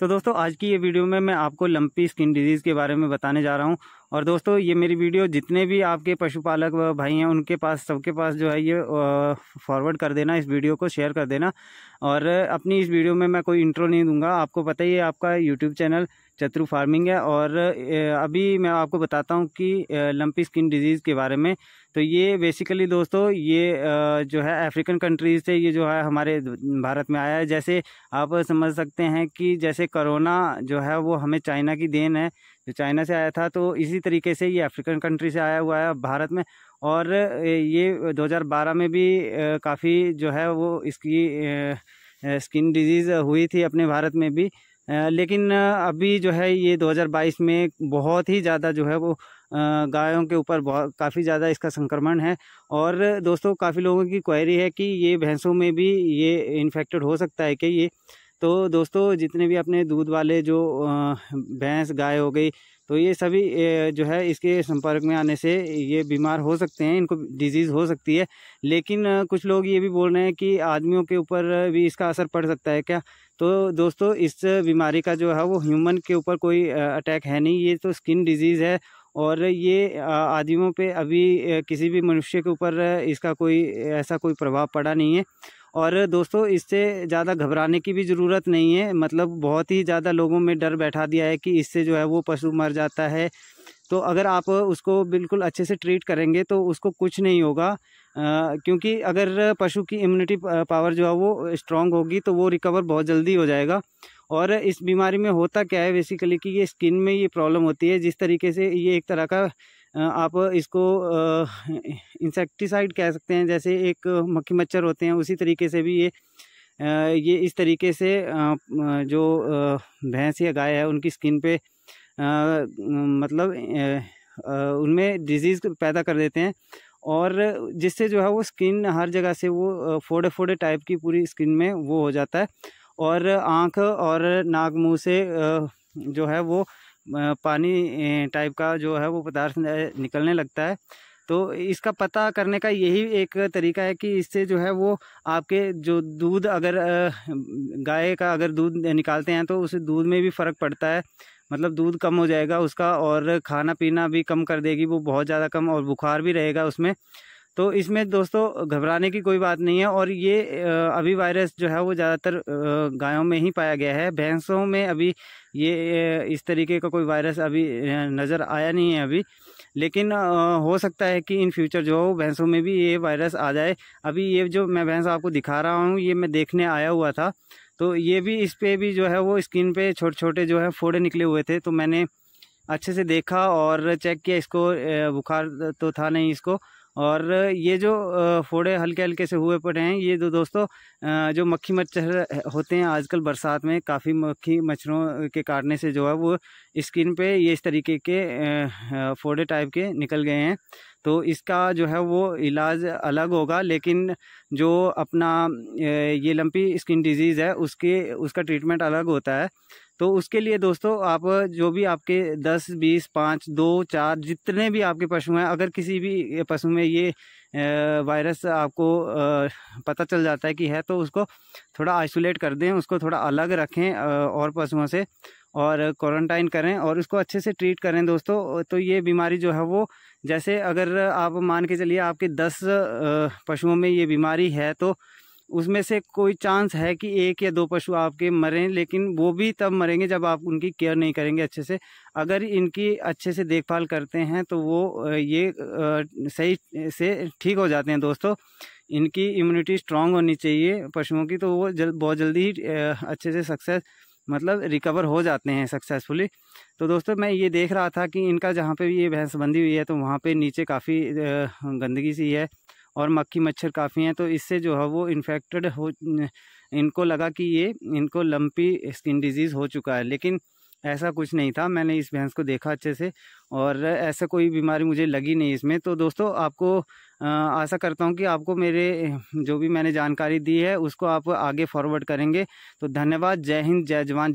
तो दोस्तों आज की ये वीडियो में मैं आपको लंपी स्किन डिजीज़ के बारे में बताने जा रहा हूँ और दोस्तों ये मेरी वीडियो जितने भी आपके पशुपालक भाई हैं उनके पास सबके पास जो है ये फॉरवर्ड कर देना इस वीडियो को शेयर कर देना और अपनी इस वीडियो में मैं कोई इंट्रो नहीं दूंगा आपको पता ही है आपका यूट्यूब चैनल चतरु फार्मिंग है और अभी मैं आपको बताता हूँ कि लंपी स्किन डिजीज़ के बारे में तो ये बेसिकली दोस्तों ये जो है अफ्रीकन कंट्रीज़ से ये जो है हमारे भारत में आया है जैसे आप समझ सकते हैं कि जैसे करोना जो है वो हमें चाइना की देन है जो चाइना से आया था तो इसी तरीके से ये अफ्रीकन कंट्री से आया हुआ है भारत में और ये 2012 में भी काफ़ी जो है वो इसकी स्किन डिजीज़ हुई थी अपने भारत में भी लेकिन अभी जो है ये 2022 में बहुत ही ज़्यादा जो है वो गायों के ऊपर बहुत काफ़ी ज़्यादा इसका संक्रमण है और दोस्तों काफ़ी लोगों की क्वेरी है कि ये भैंसों में भी ये इन्फेक्टेड हो सकता है कि ये तो दोस्तों जितने भी अपने दूध वाले जो भैंस गाय हो गई तो ये सभी जो है इसके संपर्क में आने से ये बीमार हो सकते हैं इनको डिजीज़ हो सकती है लेकिन कुछ लोग ये भी बोल रहे हैं कि आदमियों के ऊपर भी इसका असर पड़ सकता है क्या तो दोस्तों इस बीमारी का जो है वो ह्यूमन के ऊपर कोई अटैक है नहीं ये तो स्किन डिजीज़ है और ये आदमियों पे अभी किसी भी मनुष्य के ऊपर इसका कोई ऐसा कोई प्रभाव पड़ा नहीं है और दोस्तों इससे ज़्यादा घबराने की भी ज़रूरत नहीं है मतलब बहुत ही ज़्यादा लोगों में डर बैठा दिया है कि इससे जो है वो पशु मर जाता है तो अगर आप उसको बिल्कुल अच्छे से ट्रीट करेंगे तो उसको कुछ नहीं होगा आ, क्योंकि अगर पशु की इम्यूनिटी पावर जो है वो स्ट्रांग होगी तो वो रिकवर बहुत जल्दी हो जाएगा और इस बीमारी में होता क्या है बेसिकली कि ये स्किन में ये प्रॉब्लम होती है जिस तरीके से ये एक तरह का आप इसको इंसेक्टिसाइड कह सकते हैं जैसे एक मक्खी मच्छर होते हैं उसी तरीके से भी ये ये इस तरीके से जो भैंस या गाय है उनकी स्किन पे मतलब उनमें डिजीज़ पैदा कर देते हैं और जिससे जो है वो स्किन हर जगह से वो फोड़े फोड़े टाइप की पूरी स्किन में वो हो जाता है और आँख और नाक मुंह से जो है वो पानी टाइप का जो है वो पदार्थ निकलने लगता है तो इसका पता करने का यही एक तरीका है कि इससे जो है वो आपके जो दूध अगर गाय का अगर दूध निकालते हैं तो उस दूध में भी फ़र्क पड़ता है मतलब दूध कम हो जाएगा उसका और खाना पीना भी कम कर देगी वो बहुत ज़्यादा कम और बुखार भी रहेगा उसमें तो इसमें दोस्तों घबराने की कोई बात नहीं है और ये अभी वायरस जो है वो ज़्यादातर गायों में ही पाया गया है भैंसों में अभी ये इस तरीके का कोई वायरस अभी नज़र आया नहीं है अभी लेकिन हो सकता है कि इन फ्यूचर जो है भैंसों में भी ये वायरस आ जाए अभी ये जो मैं भैंस आपको दिखा रहा हूँ ये मैं देखने आया हुआ था तो ये भी इस पर भी जो है वो स्किन पर छोटे छोटे जो है फोड़े निकले हुए थे तो मैंने अच्छे से देखा और चेक किया इसको बुखार तो था नहीं इसको और ये जो फोड़े हल्के हल्के से हुए पड़े हैं ये जो दोस्तों जो मक्खी मच्छर होते हैं आजकल बरसात में काफ़ी मक्खी मच्छरों के काटने से जो है वो स्किन पे ये इस तरीके के फोड़े टाइप के निकल गए हैं तो इसका जो है वो इलाज अलग होगा लेकिन जो अपना ये लंपी स्किन डिजीज़ है उसके उसका ट्रीटमेंट अलग होता है तो उसके लिए दोस्तों आप जो भी आपके दस बीस पाँच दो चार जितने भी आपके पशु हैं अगर किसी भी पशु में ये वायरस आपको पता चल जाता है कि है तो उसको थोड़ा आइसोलेट कर दें उसको थोड़ा अलग रखें और पशुओं से और क्वारंटाइन करें और उसको अच्छे से ट्रीट करें दोस्तों तो ये बीमारी जो है वो जैसे अगर आप मान के चलिए आपके दस पशुओं में ये बीमारी है तो उसमें से कोई चांस है कि एक या दो पशु आपके मरें लेकिन वो भी तब मरेंगे जब आप उनकी केयर नहीं करेंगे अच्छे से अगर इनकी अच्छे से देखभाल करते हैं तो वो ये सही से ठीक हो जाते हैं दोस्तों इनकी इम्यूनिटी स्ट्रांग होनी चाहिए पशुओं की तो वो जल बहुत जल्दी ही अच्छे से सक्सेस मतलब रिकवर हो जाते हैं सक्सेसफुली तो दोस्तों मैं ये देख रहा था कि इनका जहाँ पे भी ये भैंस बंधी हुई है तो वहाँ पे नीचे काफ़ी गंदगी सी है और मक्खी मच्छर काफ़ी हैं तो इससे जो है वो इन्फेक्टेड हो इनको लगा कि ये इनको लम्पी स्किन डिजीज़ हो चुका है लेकिन ऐसा कुछ नहीं था मैंने इस भैंस को देखा अच्छे से और ऐसा कोई बीमारी मुझे लगी नहीं इसमें तो दोस्तों आपको आशा करता हूँ कि आपको मेरे जो भी मैंने जानकारी दी है उसको आप आगे फॉरवर्ड करेंगे तो धन्यवाद जय हिंद जय जवान जय